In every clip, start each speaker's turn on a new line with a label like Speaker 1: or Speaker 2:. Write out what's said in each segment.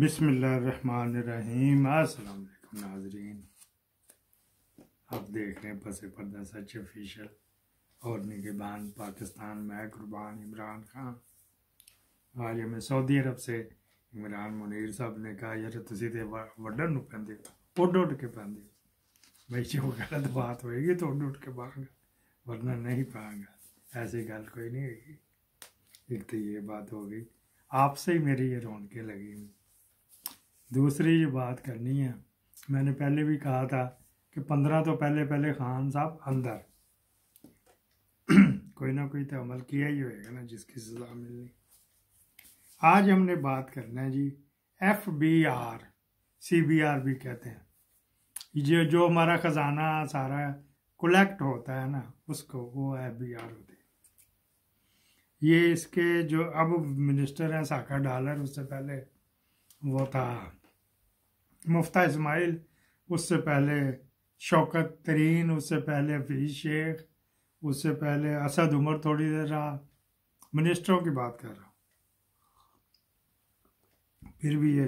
Speaker 1: बिसमीम अस्सलाम नाजरीन आप देख रहे हैं पसे पर्दा सच ऑफिशल और निगेबान पाकिस्तान मैं कुर्बान इमरान खान आज हमें सऊदी अरब से इमरान मुनीर साहब ने कहा यार तुम तो वडन पाते उड उड के पाते भाई जो गलत बात होएगी तो उड उड के पाऊंगा वरना नहीं पाऊंगा ऐसी गल कोई नहीं होगी एक तो ये बात हो गई आपसे ही मेरी ये रौनकें लगी हुई दूसरी जो बात करनी है मैंने पहले भी कहा था कि पंद्रह तो पहले पहले खान साहब अंदर कोई ना कोई तो अमल किया ही होगा ना जिसकी सजा मिलनी आज हमने बात करना है जी F B R C B R भी कहते हैं जो जो हमारा ख़जाना सारा कलेक्ट होता है ना उसको वो एफ बी आर होती है ये इसके जो अब मिनिस्टर हैं साका डालर उससे पहले वो था मुफ्ता इसमाइल उससे पहले शौकत तरीन उससे पहले फीज शेख उससे पहले असद उमर थोड़ी देर रहा मिनिस्टरों की बात कर रहा हूँ फिर भी ये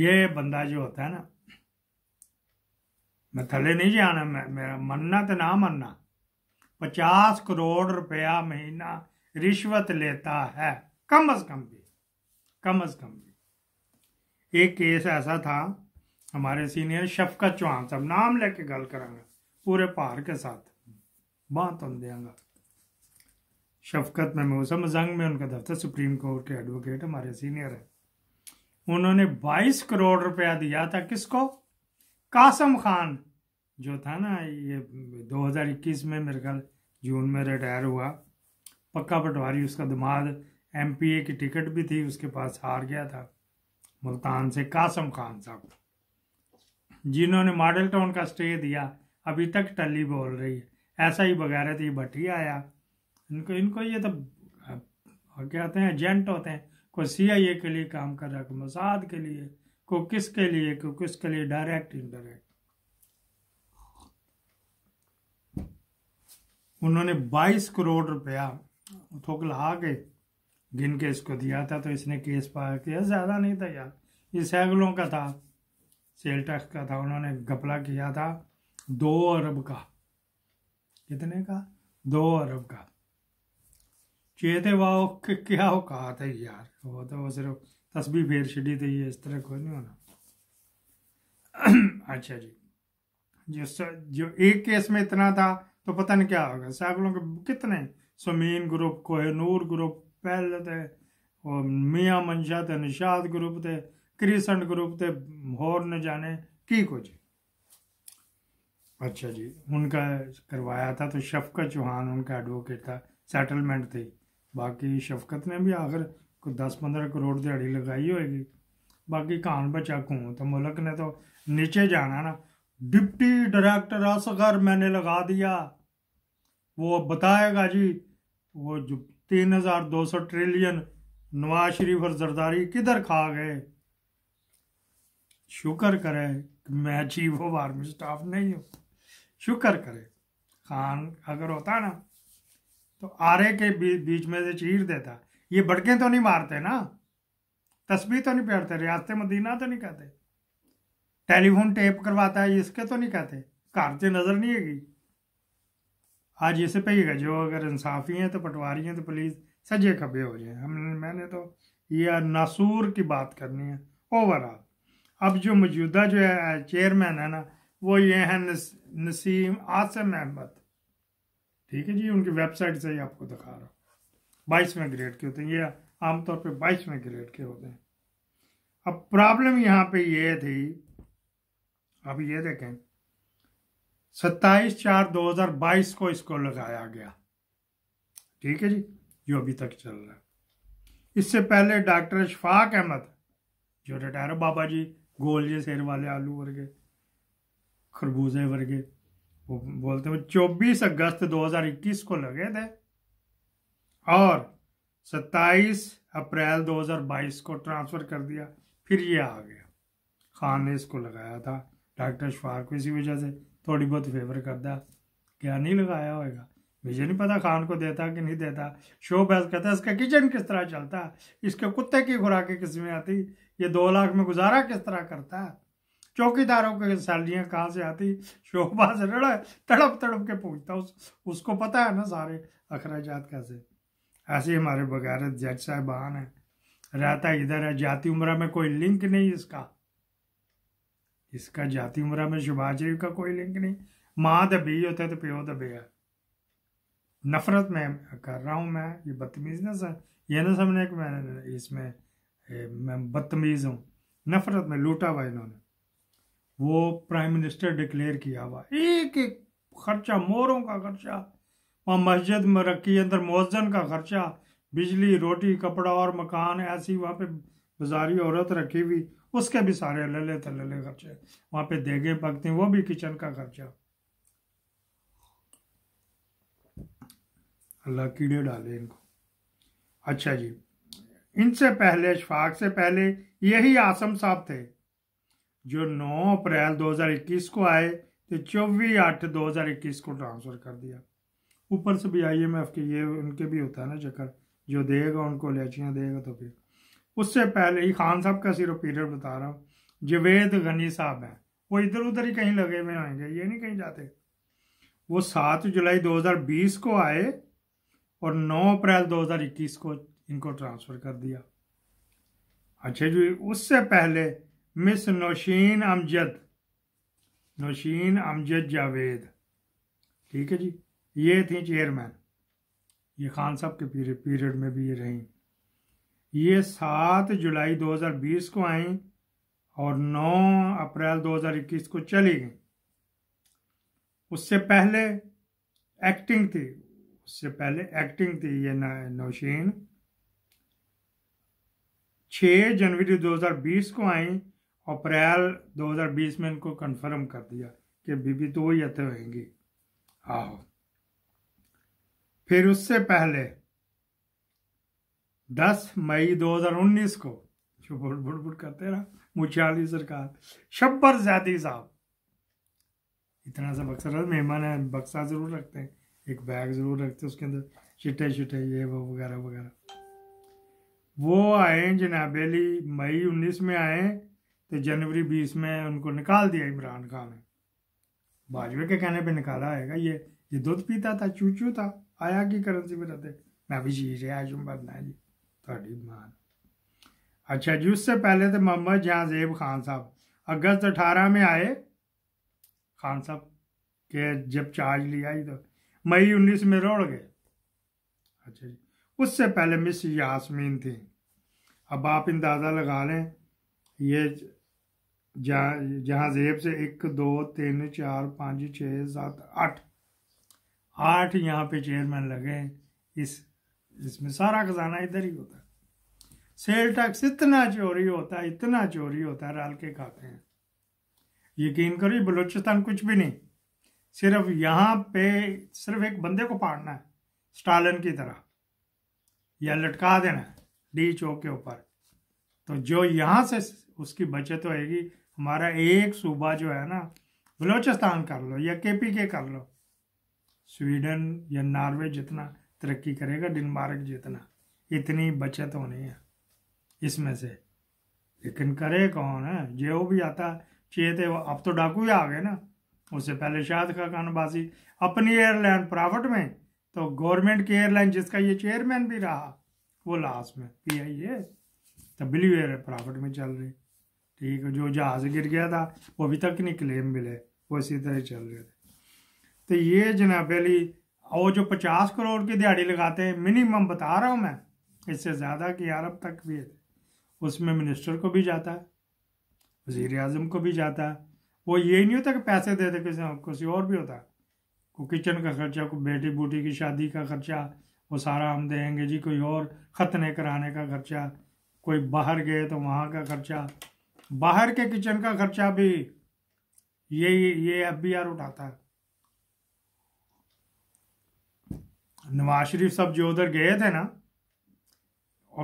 Speaker 1: ये बंदा जो होता है ना मैं थले नहीं जाना मैं मेरा मनना तो ना मनना पचास करोड़ रुपया महीना रिश्वत लेता है कम अज कम भी कम अज कम भी एक केस ऐसा था हमारे सीनियर शफकत चौहान साहब नाम लेके गल करांगा पूरे पहाड़ के साथ बात तो हम देंगे शफकत में मौसम जंग में उनका दफ्तर सुप्रीम कोर्ट के एडवोकेट हमारे सीनियर है उन्होंने 22 करोड़ रुपया दिया था किसको कासम खान जो था ना ये 2021 में मेरे ख्याल जून में रिटायर हुआ पक्का पटवारी उसका दिमाग एमपीए की टिकट भी थी उसके पास हार गया था मुल्तान से कासम खान साहब जिन्होंने मॉडल टाउन का स्टे दिया अभी तक टली बोल रही है ऐसा ही बगैर थे भट्टी आया इनको इनको ये तो कहते हैं एजेंट होते हैं कोई सीआईए के लिए काम कर रहा है कोई मसाद के लिए को किसके लिए को किसके लिए डायरेक्ट इनडायरेक्ट उन्होंने 22 करोड़ रुपया थोक लहा के के इसको दिया था तो इसने केस पाया किया ज़्यादा नहीं था यार ये सैगलों का था सेल टैक्स का था उन्होंने घपला किया था दो अरब का कितने का दो अरब का चेते वाओ क्या कहा था यार वो तो वो सिर्फ तस्वीर फेर छिड़ी थी ये इस तरह कोई नहीं होना अच्छा जी जो स, जो एक केस में इतना था तो पता नहीं क्या होगा सैगलों के कितने सुमीन ग्रुप कोहनूर ग्रुप पहले तो मियाँ मंशा तो निषाद ग्रुप ते क्रिसेंट ग्रुप ते होर न जाने की कुछ अच्छा जी उनका करवाया था तो शफकत चौहान उनका एडवोकेट था सेटलमेंट थी बाकी शफकत ने भी आखिर को दस पंद्रह करोड़ दिहाड़ी लगाई होगी बाकी कान बचा कू तो मुल्क ने तो नीचे जाना ना डिप्टी डायरेक्टर असगर मैंने लगा दिया वो बताएगा जी वो जो तीन हजार दो सौ ट्रिलियन नवाज शरीफ और जरदारी किधर खा गए शुक्र करे कि मैं चीफ ऑफ आर्मी स्टाफ नहीं हूं शुक्र करे खान अगर होता ना तो आरे के बीच में से चीर देता ये भड़के तो नहीं मारते ना तस्वीर तो नहीं पहनते रियासत मदीना तो नहीं कहते टेलीफोन टेप करवाता है इसके तो नहीं कहते घर से नज़र नहीं है आज ऐसे पाइएगा जो अगर इंसाफी हैं तो पटवारी हैं तो पुलिस सजे खबे हो जाए हम मैंने तो ये नासूर की बात करनी है ओवरऑल अब जो मौजूदा जो है चेयरमैन है ना वो ये हैं नस, नसीम आसम अहमद ठीक है जी उनकी वेबसाइट से ही आपको दिखा रहा हूँ बाईसवें ग्रेड के होते हैं ये आमतौर पर बाईसवें ग्रेड के होते हैं अब प्रॉब्लम यहाँ पे ये थी अब ये देखें सत्ताईस चार दो हजार बाईस को इसको लगाया गया ठीक है जी जो अभी तक चल रहा है इससे पहले डॉक्टर शफाक अहमद जो रिटायर बाबा जी गोल जे शेर वाले आलू वर्गे खरबूजे वर्गे वो बोलते हैं चौबीस अगस्त 2021 को लगे थे और 27 अप्रैल 2022 को ट्रांसफ़र कर दिया फिर ये आ गया खान ने इसको लगाया था डॉक्टर शफाक इसी वजह से थोड़ी बहुत फेवर करता क्या नहीं लगाया होगा मुझे नहीं पता खान को देता कि नहीं देता शो बैस कहता इसका किचन किस तरह चलता इसके कुत्ते की खुराकें किस में आती ये दो लाख में गुजारा किस तरह करता चौकीदारों के सैलरियाँ कहाँ से आती से रड़ा तड़प तड़प के पूछता उस उसको पता है ना सारे अखराज कैसे ऐसे हमारे बग़ैर जज साहबान हैं रहता इधर है जाति उम्र में कोई लिंक नहीं इसका इसका जाति उम्र में शुभाचरी का कोई लिंक नहीं माँ बी होता है तो प्यो है नफरत में कर रहा हूँ मैं ये बदतमीज ना सर ये ना समझने कि मैं इसमें मैं बदतमीज़ हूँ नफरत में लूटा हुआ इन्होंने वो प्राइम मिनिस्टर डिक्लेयर किया हुआ एक एक खर्चा मोरों का खर्चा वहाँ मस्जिद में रखी अंदर मोजन का खर्चा बिजली रोटी कपड़ा और मकान ऐसी वहाँ पे बाजारी औरत रखी हुई उसके भी सारे लले ले खर्चे वहां पे देगे पकते हैं वो भी किचन का खर्चा अल्लाह कीड़े डाले इनको अच्छा जी इनसे पहले शफाक से पहले यही आसम साहब थे जो 9 अप्रैल 2021 को आए तो चौबीस आठ दो को ट्रांसफ़र कर दिया ऊपर से भी आई एम एफ के ये उनके भी होता है ना चक्कर जो देगा उनको लेचियाँ देगा तो फिर उससे पहले ही खान साहब का सिर पीरियड बता रहा हूँ जवेद गनी साहब हैं वो इधर उधर ही कहीं लगे हुए आएंगे ये नहीं कहीं जाते वो सात जुलाई 2020 को आए और नौ अप्रैल 2021 को इनको ट्रांसफ़र कर दिया अच्छा जी उससे पहले मिस नौशीन अमजद नौशीन अमजद जावेद ठीक है जी ये थी चेयरमैन ये खान साहब के पीरियड में भी ये रही ये सात जुलाई 2020 को आई और नौ अप्रैल 2021 को चली गई उससे पहले एक्टिंग थी उससे पहले एक्टिंग थी ये नौशीन 6 जनवरी 2020 को आई अप्रैल 2020 में इनको कंफर्म कर दिया कि बीबी तो वही अथे होंगी आहो फिर उससे पहले 10 मई 2019 को जो बुड़ बुड़ बुड़ करते रहा मुछियाली सरकार शब्बर ज्यादी साहब इतना सा बक्सा रहा मेहमान है बक्सा जरूर रखते हैं एक बैग जरूर रखते हैं उसके अंदर चिटे चिटे ये वो वगैरह वगैरह वो आए जनाबेली मई उन्नीस में आए तो जनवरी बीस में उनको निकाल दिया इमरान खान ने बाजवे के कहने पे निकाला आएगा ये ये दूध पीता था चूचू था आया की करेंसी में रहते मैं भी जी रहा जुम्बा जी ਤੁਹਾਡੀ ਮਾਨ अच्छा जी उससे पहले तो मोहम्मद जहाँजेब खान साहब अगस्त अठारह में आए खान साहब के जब चार्ज लिया ही तो मई उन्नीस में रोड गए अच्छा जी उससे पहले मिस यासमीन थी अब आप अंदाज़ा लगा लें ये जहाँजेब से एक दो तीन चार पाँच छः सात आठ आठ यहाँ पे चेयरमैन लगे इस इसमें सारा खजाना इधर ही होता है सेल टैक्स इतना चोरी होता है इतना चोरी होता है राल के खाते हैं यकीन करो बलूचिस्तान कुछ भी नहीं सिर्फ यहाँ पे सिर्फ एक बंदे को पाड़ना है स्टालिन की तरह या लटका देना है डी चौक के ऊपर तो जो यहाँ से उसकी बचत होएगी हमारा एक सूबा जो है ना बलूचिस्तान कर लो या के कर लो स्वीडन या नॉर्वे जितना तरक्की करेगा दिन जितना इतनी बचत होनी है इसमें से लेकिन करे कौन है जे वो भी आता चाहिए थे अब तो डाकू ही आ गए ना उससे पहले शायद का कानबासी अपनी एयरलाइन प्राइवेट में तो गवर्नमेंट की एयरलाइन जिसका ये चेयरमैन भी रहा वो लास्ट में पी आई ए तब्ल्यू एयर प्राइवेट में चल रही ठीक है जो जहाज गिर गया था वो अभी तक नहीं क्लेम मिले वो इसी तरह चल रहे थे तो ये जना पहली और जो पचास करोड़ की दिहाड़ी लगाते हैं मिनिमम बता रहा हूँ मैं इससे ज़्यादा कि अरब तक भी है उसमें मिनिस्टर को भी जाता है वजीर अजम को भी जाता है वो ये नहीं होता कि पैसे दे दे किसी किसी और भी होता है को किचन का खर्चा को बेटी बूटी की शादी का खर्चा वो सारा हम देंगे जी कोई और ख़तने कराने का खर्चा कोई बाहर गए तो वहाँ का खर्चा बाहर के किचन का खर्चा भी ये ये एफ बी आर उठाता है नवाज शरीफ साहब जो उधर गए थे ना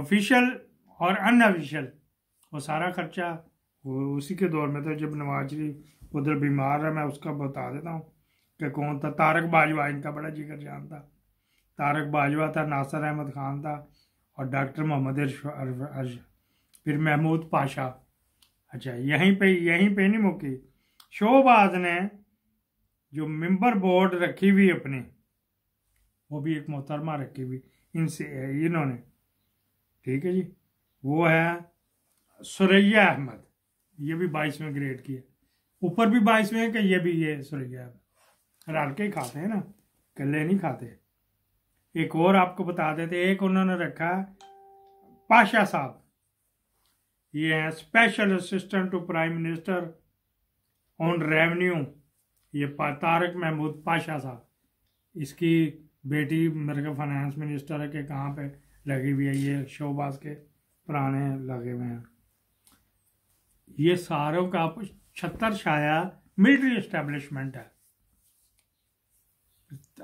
Speaker 1: ऑफिशियल और अनऑफिशियल वो सारा खर्चा वो उसी के दौर में था जब नवाज शरीफ उधर बीमार है मैं उसका बता देता हूँ कि कौन था तारक बाजवा इनका बड़ा जिक्र जान था तारक बाजवा था नासर अहमद खान था और डॉक्टर मोहम्मद अर्श फिर महमूद पाशा अच्छा यहीं पे यहीं पे नहीं मुकी शोबाज ने जो मेंबर बोर्ड रखी हुई अपनी वो भी एक मोहतरमा रखी हुई इनसे इन्होंने ठीक है जी वो है सुरैया अहमद ये भी बाईसवें ग्रेड की है ऊपर भी बाईसवें है कि ये भी ये सुरैया अहमद रल के ही खाते हैं ना कल्ले नहीं खाते एक और आपको बता देते एक उन्होंने रखा पाशा साहब ये हैं special assistant to prime minister on revenue ये तारक महमूद पाशा साहब इसकी बेटी मेरे का फाइनेंस मिनिस्टर है कि कहाँ पे लगी हुई है ये शोबाज के पुराने लगे हुए हैं ये सारों का छत्तर छाया मिलिट्री इस्टेब्लिशमेंट है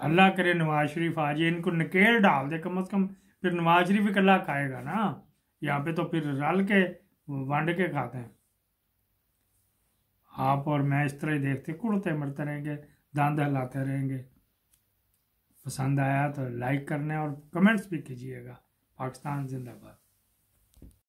Speaker 1: अल्लाह करे नवाज शरीफ आज इनको नकेल डाल दे कम अज कम फिर नवाज शरीफ इकला खाएगा ना यहाँ पे तो फिर रल के वंड के खाते हैं आप और मैं इस तरह ही देखते कुड़ते मरते रहेंगे दांत हिलाते रहेंगे पसंद आया तो लाइक करने और कमेंट्स भी कीजिएगा पाकिस्तान जिंदाबाद